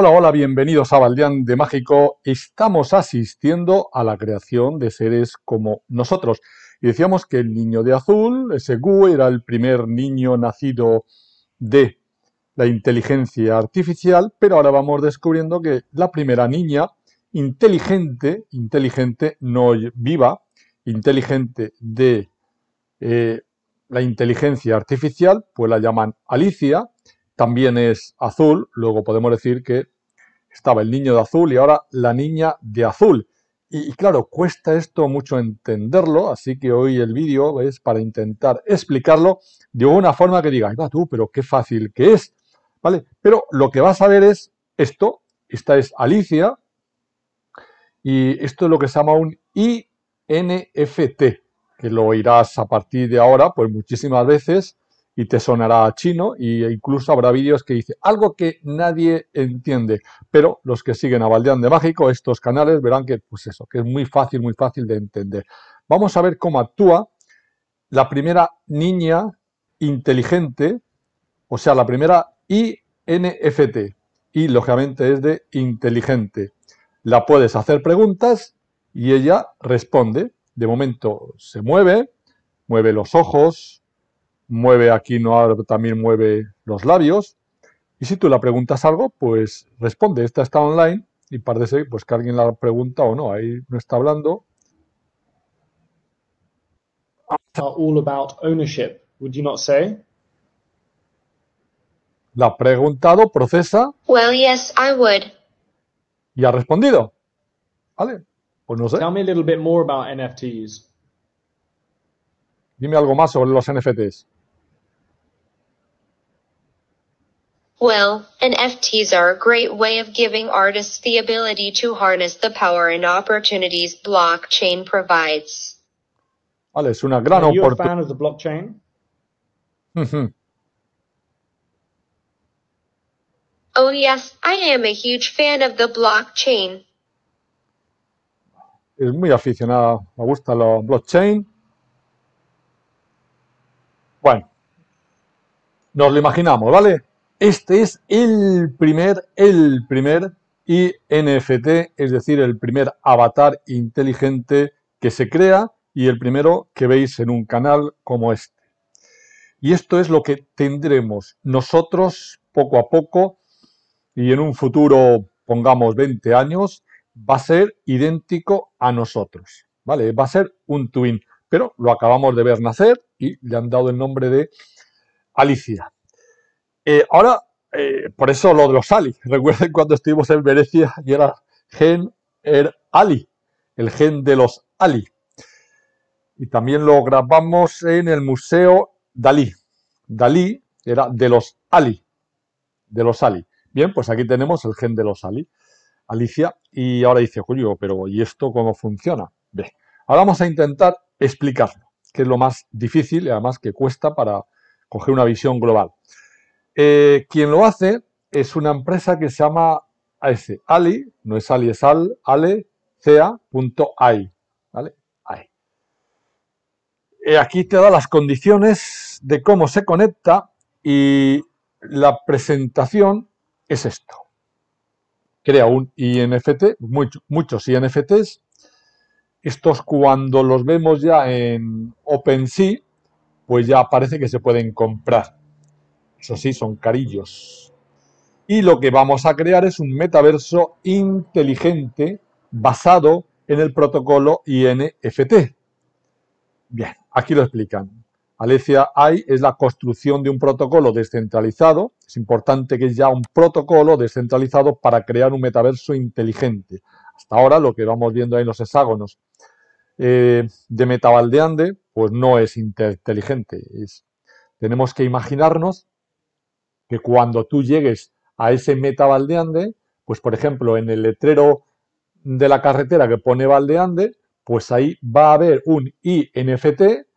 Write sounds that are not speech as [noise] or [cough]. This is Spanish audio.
Hola, hola, bienvenidos a Valdeán de Mágico. Estamos asistiendo a la creación de seres como nosotros. Y decíamos que el niño de azul, ese Gu, era el primer niño nacido de la inteligencia artificial, pero ahora vamos descubriendo que la primera niña inteligente, inteligente, no viva, inteligente de eh, la inteligencia artificial, pues la llaman Alicia, también es azul, luego podemos decir que estaba el niño de azul y ahora la niña de azul. Y, claro, cuesta esto mucho entenderlo, así que hoy el vídeo es para intentar explicarlo de una forma que digas, va ah, tú, pero qué fácil que es, ¿vale? Pero lo que vas a ver es esto, esta es Alicia, y esto es lo que se llama un INFT, que lo oirás a partir de ahora, pues muchísimas veces, y te sonará a chino e incluso habrá vídeos que dice algo que nadie entiende. Pero los que siguen a Valdeán de Mágico, estos canales, verán que, pues eso, que es muy fácil, muy fácil de entender. Vamos a ver cómo actúa la primera niña inteligente, o sea, la primera INFT, y lógicamente es de inteligente. La puedes hacer preguntas y ella responde. De momento se mueve, mueve los ojos, mueve aquí, no también mueve los labios. Y si tú la preguntas algo, pues responde. Esta está online y parece pues, que alguien la pregunta o no. Ahí no está hablando. La ha preguntado, procesa. Y ha respondido. ¿Vale? Pues no sé. Dime algo más sobre los NFTs. Well, NFTs are a great way of giving artists the ability to harness the power and opportunities blockchain provides. Vale, es una gran oportunidad. of the blockchain? Oh yes, I am a huge fan of the blockchain. Es muy aficionada, me gusta los blockchain. Bueno, nos lo imaginamos, ¿vale? Este es el primer, el primer INFT, es decir, el primer avatar inteligente que se crea y el primero que veis en un canal como este. Y esto es lo que tendremos nosotros poco a poco y en un futuro, pongamos 20 años, va a ser idéntico a nosotros, ¿vale? Va a ser un twin, pero lo acabamos de ver nacer y le han dado el nombre de Alicia. Eh, ahora, eh, por eso lo de los Ali. [laughs] Recuerden cuando estuvimos en Venecia y era gen er Ali, el gen de los Ali. Y también lo grabamos en el Museo Dalí. Dalí era de los Ali, de los Ali. Bien, pues aquí tenemos el gen de los Ali, Alicia. Y ahora dice, Julio, pero ¿y esto cómo funciona? Bien, ahora vamos a intentar explicarlo, que es lo más difícil y además que cuesta para coger una visión global. Eh, quien lo hace es una empresa que se llama AS, Ali, no es Ali, es Al, aquí te da las condiciones de cómo se conecta y la presentación es esto. Crea un INFT, muchos INFTs. Estos cuando los vemos ya en OpenSea, pues ya parece que se pueden comprar. Eso sí, son carillos. Y lo que vamos a crear es un metaverso inteligente basado en el protocolo INFT. Bien, aquí lo explican. Alesia AI es la construcción de un protocolo descentralizado. Es importante que ya un protocolo descentralizado para crear un metaverso inteligente. Hasta ahora lo que vamos viendo ahí en los hexágonos eh, de Metavaldeande, pues no es inteligente. tenemos que imaginarnos que cuando tú llegues a ese meta Valdeande, pues por ejemplo en el letrero de la carretera que pone Valdeande, pues ahí va a haber un INFT